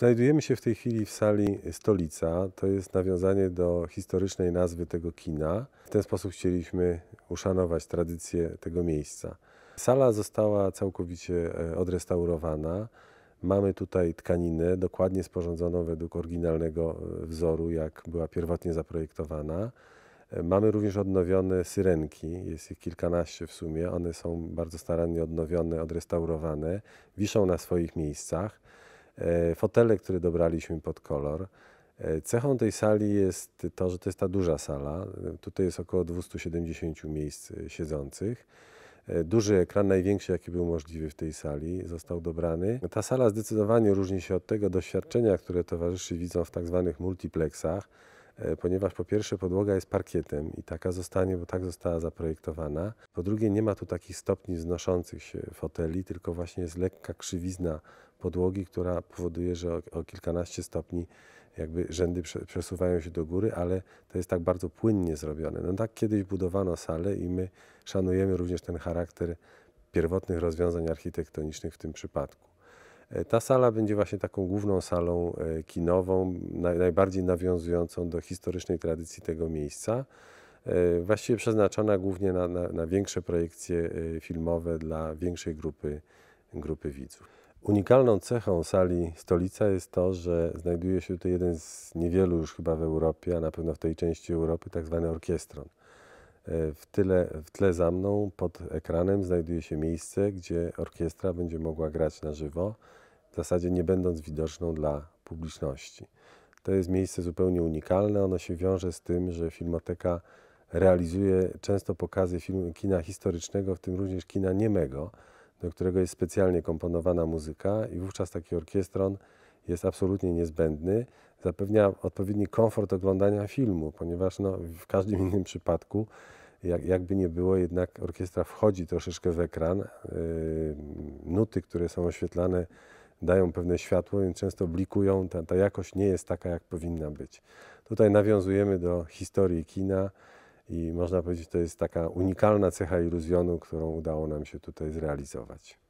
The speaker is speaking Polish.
Znajdujemy się w tej chwili w sali Stolica. To jest nawiązanie do historycznej nazwy tego kina. W ten sposób chcieliśmy uszanować tradycję tego miejsca. Sala została całkowicie e, odrestaurowana. Mamy tutaj tkaninę, dokładnie sporządzoną według oryginalnego e, wzoru, jak była pierwotnie zaprojektowana. E, mamy również odnowione syrenki, jest ich kilkanaście w sumie. One są bardzo starannie odnowione, odrestaurowane, wiszą na swoich miejscach. E, fotele, które dobraliśmy pod kolor. E, cechą tej sali jest to, że to jest ta duża sala. E, tutaj jest około 270 miejsc siedzących. Duży ekran, największy jaki był możliwy w tej sali, został dobrany. Ta sala zdecydowanie różni się od tego doświadczenia, które towarzyszy widzą w tak zwanych multiplexach E, ponieważ po pierwsze podłoga jest parkietem i taka zostanie, bo tak została zaprojektowana. Po drugie nie ma tu takich stopni znoszących się foteli, tylko właśnie jest lekka krzywizna podłogi, która powoduje, że o, o kilkanaście stopni jakby rzędy przesuwają się do góry, ale to jest tak bardzo płynnie zrobione. No tak kiedyś budowano salę i my szanujemy również ten charakter pierwotnych rozwiązań architektonicznych w tym przypadku. E, ta sala będzie właśnie taką główną salą e, kinową, najbardziej nawiązującą do historycznej tradycji tego miejsca. E, właściwie przeznaczona głównie na, na, na większe projekcje filmowe dla większej grupy, grupy widzów. Unikalną cechą sali Stolica jest to, że znajduje się tutaj jeden z niewielu już chyba w Europie, a na pewno w tej części Europy, tak zwany orkiestron. E, w tyle, w tle za mną, pod ekranem, znajduje się miejsce, gdzie orkiestra będzie mogła grać na żywo, w zasadzie nie będąc widoczną dla publiczności. To jest miejsce zupełnie unikalne. Ono się wiąże z tym, że Filmoteka realizuje często pokazy film, kina historycznego, w tym również kina niemego, do którego jest specjalnie komponowana muzyka i wówczas taki orkiestron jest absolutnie niezbędny. Zapewnia odpowiedni komfort oglądania filmu, ponieważ no, w każdym innym przypadku, jak, jakby nie było, jednak orkiestra wchodzi troszeczkę w ekran. Y, nuty, które są oświetlane, dają pewne światło, więc często blikują. Ta, ta jakość nie jest taka, jak powinna być. Tutaj nawiązujemy do historii kina i można powiedzieć, to jest taka unikalna cecha iluzjonu, którą udało nam się tutaj zrealizować.